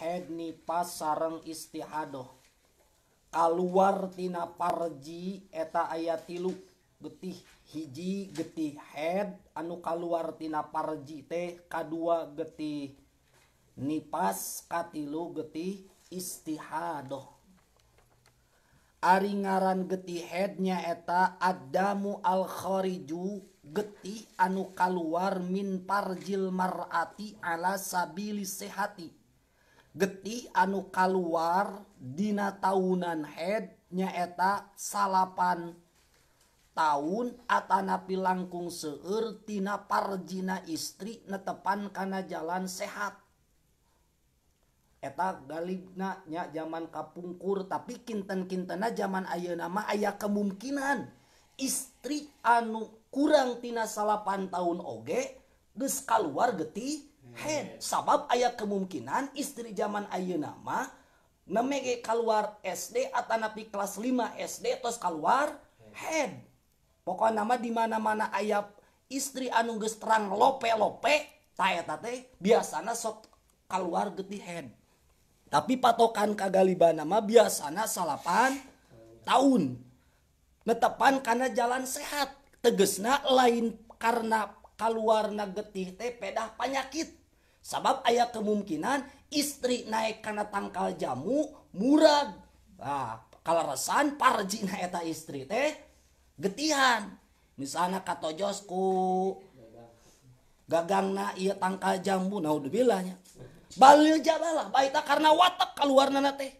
head ni pas sareng istihoh kal keluartina parji eta ayat tiluk getih hiji getih head anuka luartina parji teh K2 getih nipas Katlu getih istihoh ariaran getih headnya eta Adammu al-khhariju getih an kal keluarar min parjil marati alasabil sehati getti anu kal keluarar Dina tahunan headnya eta salapan tahun Atana napi langkung seutina parji istri netepan karena jalan sehateta galgnanya zaman kapungkur tapi Kintenkin tena zaman Aayo nama ayaah kemungkinan istri anu kurang tina salapan tahun Oke dus keluar getti? sabab ayat kemungkinan istri zaman Ayu nama nemge keluar SD Atta napi kelas 5 SD tos keluar head pokok nama dimana-mana ayat istri Anung gestrang Lolope saya biasanya so kal keluar getde head tapi patokan kagaliban nama biasanya salapan tahun ngetepan karena jalan sehat tegesnak lain karenapun kalau warna getih tehpeddah panyakit sabab ayah kemungkinan istri naik karena tangngka jamu murah kalau rasaan parji istri teh gettihan di sana Kato josku gagangna ia tangka jammu nabilanya Balilahita karena watak kalau warna teh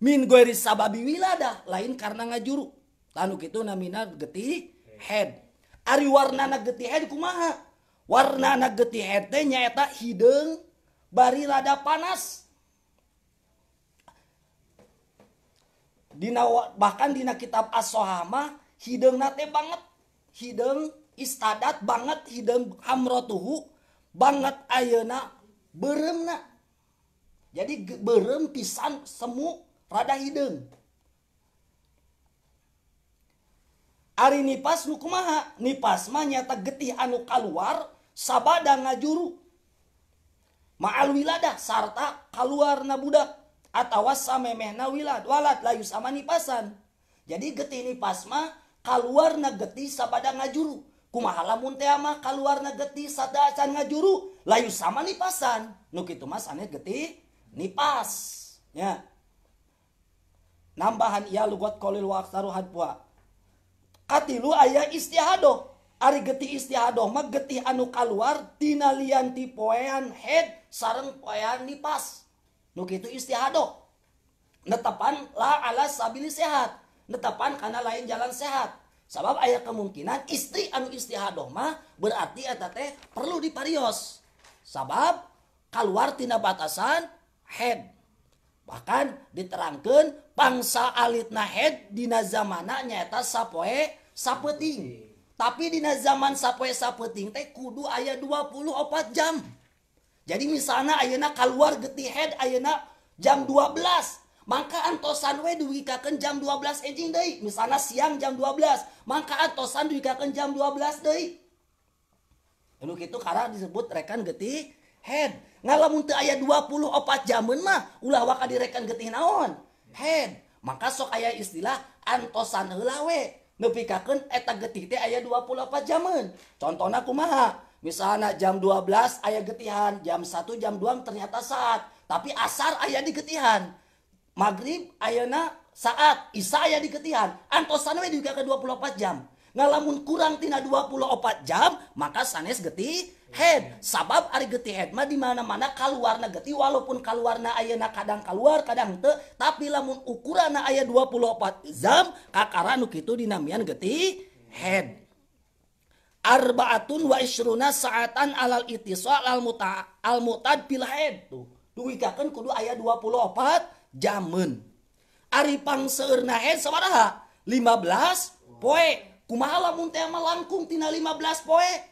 Mingue Sabbi wiladah lain karena nga juru lalu gitu namina getih head warnati warnati nyata barirada panaswa bahkandina kitab as hidng nate bangetng istadadat banget hid amro tuhu banget ayena be jadi bare pisan semu rada hidng Ari nipas nu kumaha? Nipas mah nyata getih anu kaluar sabada ngajuru. Ma'al wiladah sarta kaluar na budak atawa samemehna wilad walad layu sama nipasan. Jadi getih nipas mah kaluar na getih sabada ngajuru. Kumaha lamun teh mah kaluar getih sada acan ngajuru layu sama nipasan. Nu kitu mas aneh getih nipas. Ya. Nambahan ia lugat kolil wa aksaru hadwa lu ayaah istiaado Ari getti istiaadomah getti anu kal keluartina lianti po head sareng po nipas itu istiaado netapanlah alas sehat netapan karena lain jalan sehat sabab ayah kemungkinan istri anu istiaadomah berarti ada teh perlu diariosarios sabab kal keluartina batasan head bahkan diterangkan bangsa Aliit na head dinazanya atas sappoe sapeting tapi di zaman sapoe sapeting teh kudu ayat 24 jam jadi misalnya nak keluar getih head nak jam 12 maka antosan we duwikakan jam 12 ejing deh misalnya siang jam 12 maka antosan duwikakan jam 12 deh lalu itu karena disebut rekan getih head ngalamun teu aya 24 jam mah ulah waka direkan getih naon head maka sok ayah istilah antosan helawe nepikakan eta getih teh ayah 24 jaman contohnya kumaha misalnya jam 12 ayah getihan jam 1 jam 2 ternyata saat tapi asar ayah di getihan maghrib ayana saat isa ayah di getihan juga ke dua puluh 24 jam ngalamun kurang tina 24 jam maka sanes getih sabab ari getti headmah dimana-mana kalau warna geti walaupun kalau warna ayayena kadang keluar kadang tapi lamun ukuran ayat 24 zam Ka itu dinamian getti headbaun wauna saatan alaltis kudu ayat 24 zaman Aripang senawara 15 kumahala langkungtina 15 poie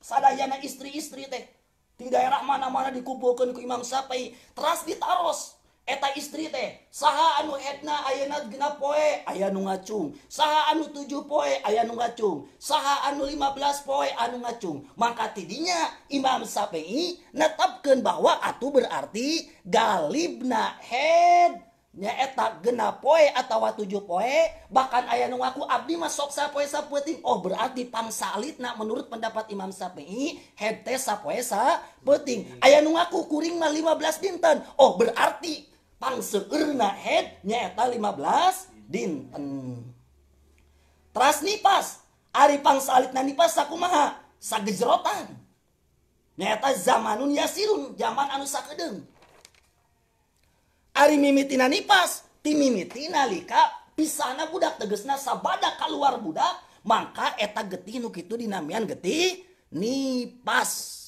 sad istri-istri teh tinggal daerah mana mana didikkupbokan ke Imam sapei transaroros eta istri teh saha anu etnana genappoe ayayancung sah anu 7 poie ayaungcung sah anu 15 poi anu macung maka tinya Imam sapei netapken bahwa atau berarti Galibna Heda punyaak gennapoe ataue bahkan ayaungku Abdi Mas soesa pu Oh berartipang Sallit Nah menurut pendapat Imam sapeI headesa ayaungku kuring 15 binnten Oh berartipang seger headnyaeta 15 dinten Transnipas Aripangsalit Nani aku maharotaneta zaman yaun zaman anusa kedem mimmitina nipas timtinalika pisana budak tegesna sababadah keluar budak maka eta gettinuk gitu dinamian getti nipas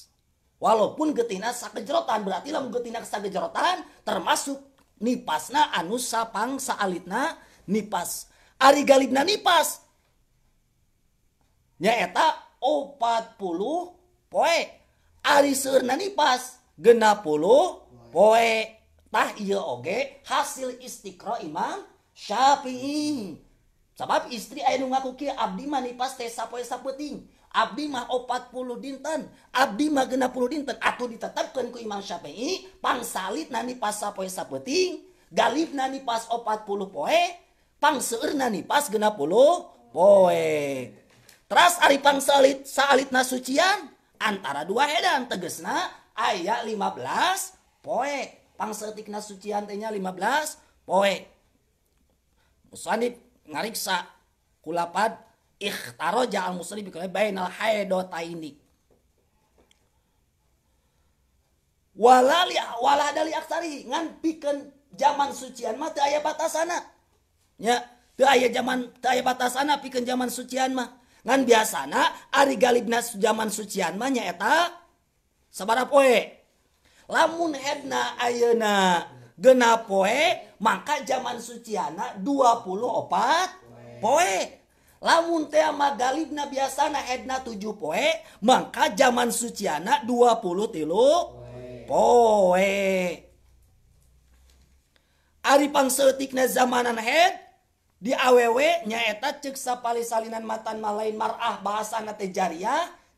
walaupun gettinasa ke jerotaan berartilah menggetinasa ke jerotan termasuk nipasna anus sapangsa alitna nipas Ariitna nipasnyaeta o 40 poi Ari Surna nipas genappul poie kenapa iyo oge hasil Istiqro Imam Syafi'i sabab istri Aung ngaku ke Abdi Manpas Tsa poe sappet Abdi maho 40 dinten Abdimah 60 dintenuh ditettak keku Imam Syape'i pang Sallit Nani paspo sappet Gal Nani pas o poe pang seeur Nani pas genek terusas Aripang sait salit nasucian antara dua edan tegesna ayaah 15 poek pangsetik nasucian tehnya 15 poe musanib ngariksa kulapad ikhtaroja al muslim bikala bainal ini walali waladali aksari ngan piken zaman sucian mah teu aya batasana nya teu aya zaman teu aya batasana pikeun zaman sucian mah ngan biasana ari galibna zaman sucian mah nya eta sabaraha poe lamunnanana maka zaman Suciaana 20 lana biasa nahna 7 poe maka zaman Suciaana 20 tilu Aripangtik zamanan head diawewe nyaeta ceksa Palisalinan matan malain marrah bahasa ngatejariyah yang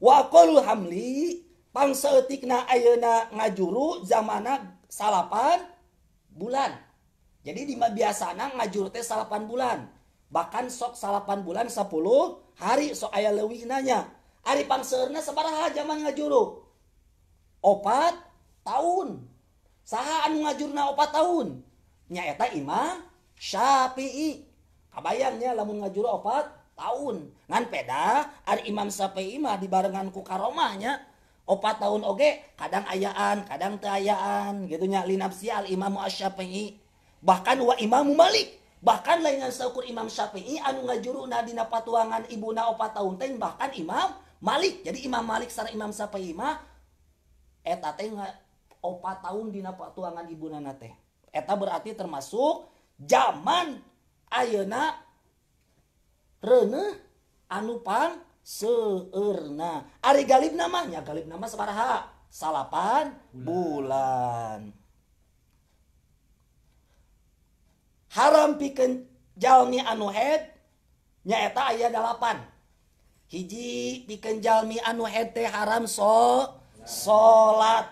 wa Hamlipangtikna ayeuna ngajuru zaman salapan bulan jadi dima biasaang ngajur teh salapan bulan bahkan sok salapan bulan 10 hari soaya lewi innya Ari pangserna separaha zaman ngajuru obat tahun sahan ngajur na obat tahun nyaeta Iamyayanya lamun ngajur obat tahun ngan pea ada Imam sapeimah dibarenngan kukaromanya a tahun Oke kadang ayaan kadang keayaan gitunya Lifsi Imam muayapeyi bahkan imammu Malik bahkan lainan sekur Imam Sya'i anu ngajur dinpa tuangan Ibuna a tahun bahkan Imam Malik jadi imam Malik sar Imam sapmaha tahun dinapa tuangan Ibunanateta berarti termasuk zaman ayeuna yang renne anupang sena Ari namanya namaha salapan bulan haram pi Jami anu head nyaeta ayat 8 hiji piken Jami anu haram salat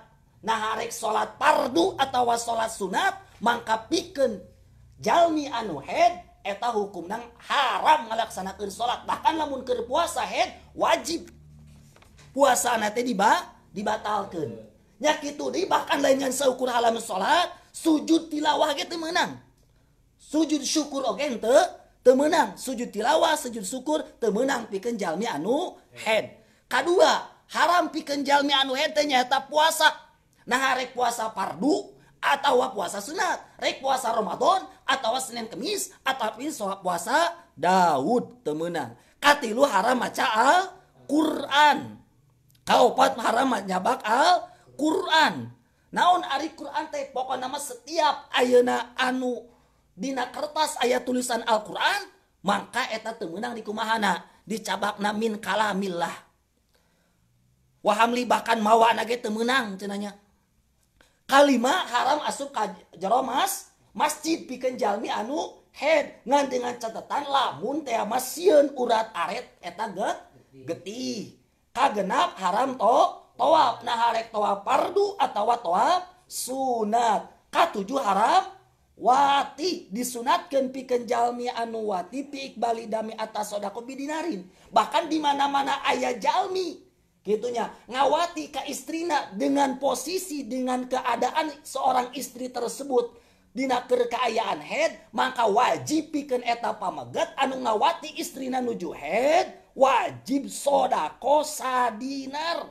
nahrek salat parhu atau salat sunat maka piken Jami anu head hukum haram melaksanakan salat bahkan namunun ke puasa head wajib puasa di dibatalkan itu bahkan sekur a salat sujud tilawah temenang sujud syukur organ temenang sujud tilaah sejud syukur temenang pikenjalnya anu head2 haram pikenjalnya anu entenya tetap puasa narek puasa pardu atau puasa sunat rek puasa Ramadan atau Senin Kemis atau soal puasa Daud temenan katilu haram maca al Quran kaopat haram nyabak al Quran naon ari Quran teh pokok nama setiap ayana anu dina kertas ayat tulisan Al-Quran maka eta temenan di kumahana dicabak namin kalamillah wahamli bahkan mawa nage temenang cenanya kalima haram asuuka jeromas masjid pikenjal mi anu head nganngan catatan la bunte masun kurat aret et getih ka genap haram tok pardu atau sunat K7 haram wati disunatken pikenjalmi anu waiik balidami atas oda kobidinarin bahkan dimana-mana ayah jalmi yang gitunya ngawati ke istrina dengan posisi dengan keadaan seorang istri tersebut dinaker keayaan head maka wajib piken eta pamegat anu ngawati istrina nuju head wajib sodako sadinar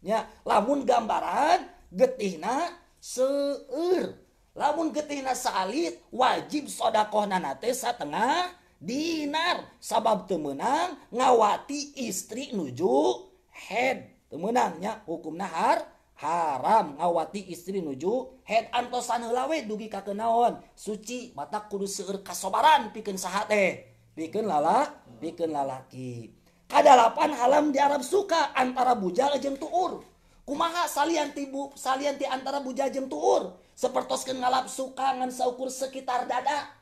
ya lamun gambaran getihna seur lamun getihna salit wajib sodakoh nanate satengah Dinar sabab temenang ngawati istri nuju head temenannya hukum nahar haram ngawati istri nuju head tossanelae dugi kakenaon suci mata Kudu kasobaran bikin saate bikinlahlah bikinlahlaki keda 8 alam jarab suka antara bujala jammturur kumaha salianantibuk salanti antara buja jammtur seperti seken ngalam suka ngansakurr sekitar dada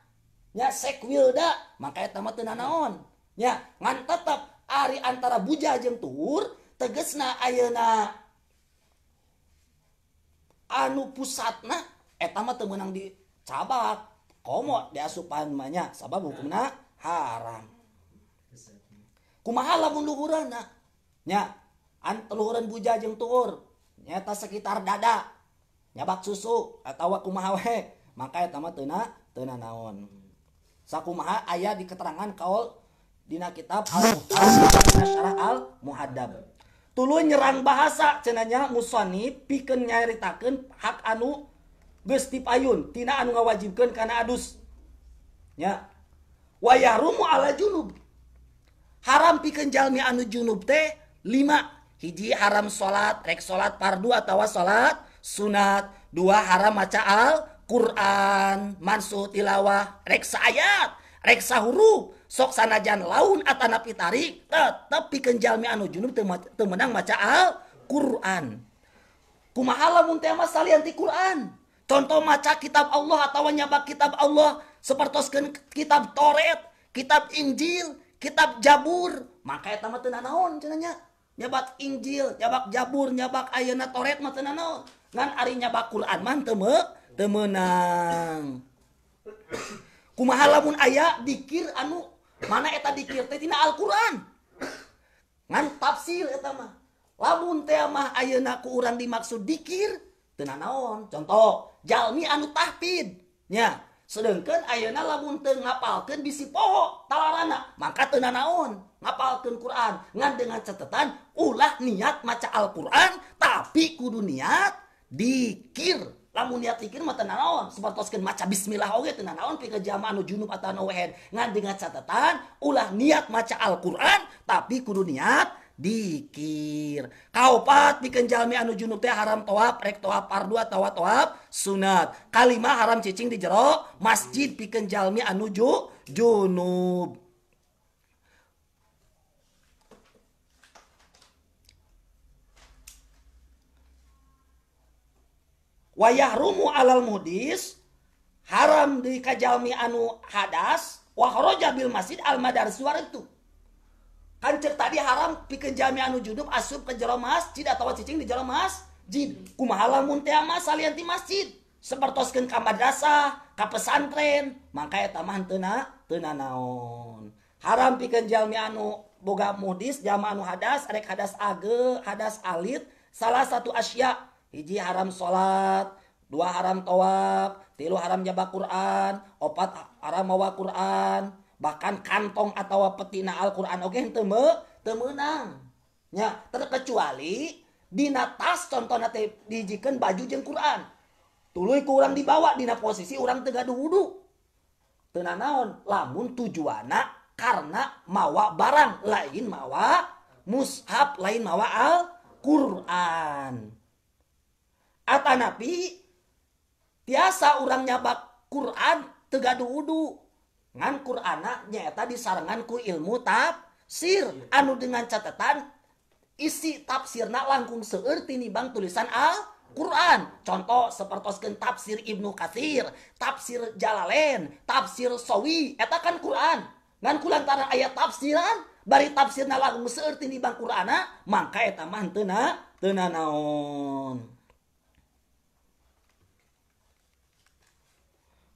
da maka naon tetap Ari antara bujaje tur teges nana anu pusat nah eh, etama tem menang di cabbak kom diamanya sa haram anuran buja turnya atas sekitar dada nyabak susu atau maka tun tuna naon bakku ma ayaah di keterangan Kaol Di kitab al mu tuun nyerang bahasa cenanya musoni pinyaritaken hak anu Gui payun Ti anu ngawajibkan karena adus ya waylajunub haram pikenjalmi anu junubt 5 hiji haram salatrek salat pardu tawa salat sunat dua haram maca Al Quran manssu tilaah reksa ayat reksa huruf soksana Jan laun napi tarik tetapi Kenjalmi anu jundul temmenang maca al Quran kumalamun tema sal di Quran contoh maca kitab Allah atau nyabak kitab Allah se sepertios kitab Tauret kitab Injil kitab jabur maka naonnya nyabat Injilnyabak jabur nyabak ayeuna toret matengan harinya bak Quran man temmek temenang kumahalamun aya dikir anu manaeta dikirtina Alquran ngan tafsir lamun mah ayena Quran dimaksud dikir ten naon contohjalmi anu tahnya sedangkan ayena lamunpalkan bisi pohok taran maka tena naun ngapal kequ nganngan catatan ulah niat maca Alquran tapi kudu niat dikir dulu kamu niat pikiron macalah catatan ulah niat maca Alquran tapi kudu niat dikir kaupat pikenjal anujunub teh haramtoa par tawa-to sunat kalima haram cacing di jero masjid pikenjalmi anuju junub rumo alal moddis haram di Kajjalmiianu hadas Wahro Jabil masjid Almaddar Suartu kan cerita di haram piken Jamiaianujuddul asub penjemascing dimasd saliente masjidspertosken kam dasa kap pesantren maka tamantena ten naon haram piken Jami anu boga modis zamanu hadasrek hadas age hadas alid salah satu Asia yang Iji haram salat dua haram toak tilu haram jaba Quran obat arah mawa Quran bahkan kantong atau petina Alquranogen tem temmenangnya terkecuali binnatas contoh bijjiikan baju jengquran tulu kuranglang dibawa di posisi orang tegauh whu tenon lamun tujuan anak karena mawak barang lain mawak mushab lain mawa al Quran nabi biasa orang nya bak Quran tegaduhu nganqu annya tadi seranganku ilmu tafs anu dengan catatan isi tafsir na langkgung seert ini Bang tulisan a Quran contoh sepertiken tafsir Ibnu Katfir tafsir jalanlen tafsir Showi kan Quran nganku antara ayat tafsiran bari tafsir na langgung Seert ini Bang Quran Ma manten ten naon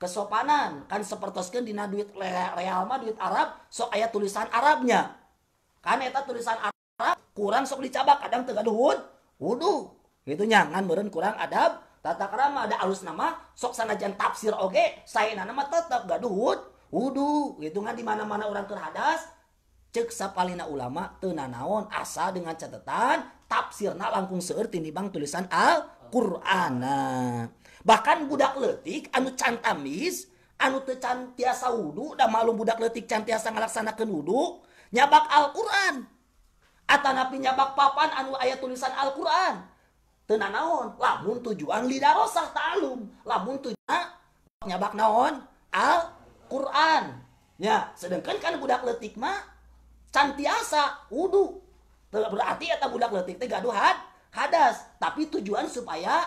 kesopanan kan sepertoskan dina duit real mah duit Arab sok ayat tulisan Arabnya kan eta tulisan Arab kurang sok dicabak kadang teu wudu itu nyangan meren kurang adab tata kerama ada alus nama sok sanajan tafsir oke saya nama tetap gaduh wudu gitu kan di mana-mana orang terhadas cek sapalina ulama tenanawan asa dengan catatan tafsirna langkung seueur bang tulisan Al-Qur'an nah bahkan budak letik anu cantamis anu tecantiasa wudhu dan malum budak letik cantiasa ngelaksana ngalaksanakan wudhu nyabak Al-Quran atau napi nyabak papan anu ayat tulisan Al-Quran tenang naon lamun tujuan lidah rosah ta'alum lamun tujuan nyabak naon Al-Quran ya sedangkan kan budak letik mah cantiasa wudhu berarti eta budak letik teh duhat hadas tapi tujuan supaya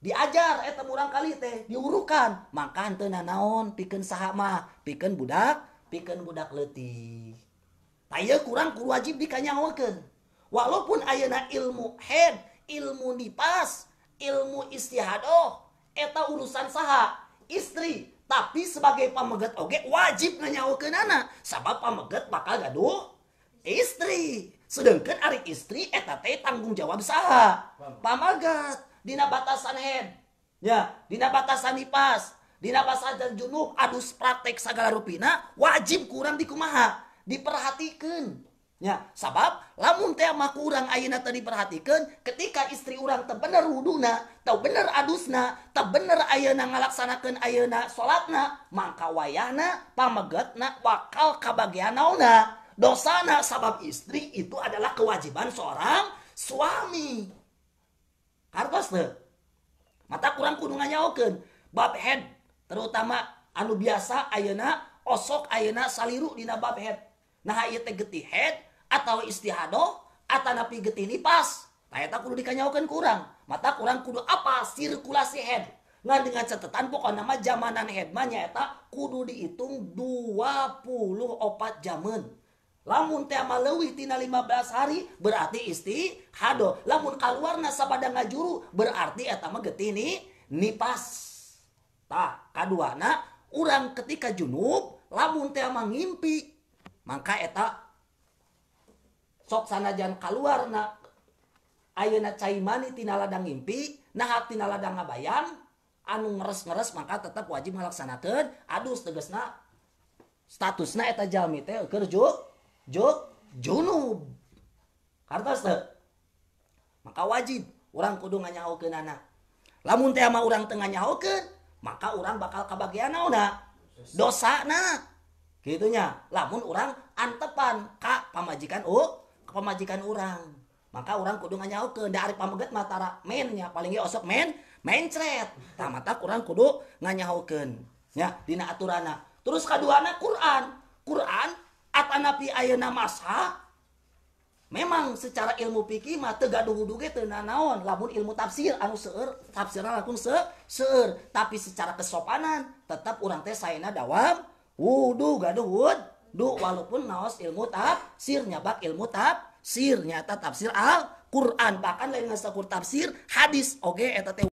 diajar atau eh, kurang kali teh digurukan makan tena naon piken sahmah piken budak piken budak letih tay kurangku wajib dikanyawaken walaupun ayena ilmu head ilmu nipas ilmu istiaoh eta eh, urusan sah istri tapi sebagai pamaggatge wajib menyawa ke nana sa pameget bakal gaduh istri sedangket arerik istri eta eh, teh tanggung jawab sah pamaggat dinabatasan batasan head ya dinabatasan batasan dinabatasan Dina batasan junub adus praktek segala rupina wajib kurang dikumaha diperhatikan ya sabab lamun teh mah kurang ayeuna tadi perhatikan ketika istri orang teu bener wuduna teu bener adusna teu bener ayeuna ngalaksanakeun ayeuna salatna mangka wayahna pamegetna wakal kabagian naona dosana sabab istri itu adalah kewajiban seorang suami mata kurang kudu nganyau bab head terutama anu biasa ayena osok ayena saliru di nabab head nah getti head atau istiaado At napi get ini pas ku didikanya kurang mata kurang kudu apa sirkulasi head nah dengan cettetan pokok nama zamanan headmah tak kudu dihitung 20pat zaman witina 15 hari berarti isi haduh lamun kalwarnaada ngajuru berartieta meget ini nipas tak kadu anak orang ketika junub lamunangimpi makaeta soksana jam kalwarna ayena caimanitina ladangimpi ladang bayang anu ngees-ngeres maka tetap wajib alakanaakan adus teges nah status naheta Ja kerja junub maka wajib orang kudu la orang tengahnya maka orang bakal ke bagian dosa gitunya lamun orang antepan Kak pamajikan uh ke pemajikan orang maka orang kudunya dari pa matamennya paling osok mencret mata kurang kunyaatur terus ka kedua anak Quran Quran anakpi aye nama masaha memang secara ilmu pikimah dudu tena naon labun ilmu tafsir anu tafsir tapi secara kesopanan tetap utesina dawam wudhu walaupun na ilmu taf sir nya bak ilmut ta sir nyata tafsir al Quran bahkan lagisekur tafsir hadis oke eta tempo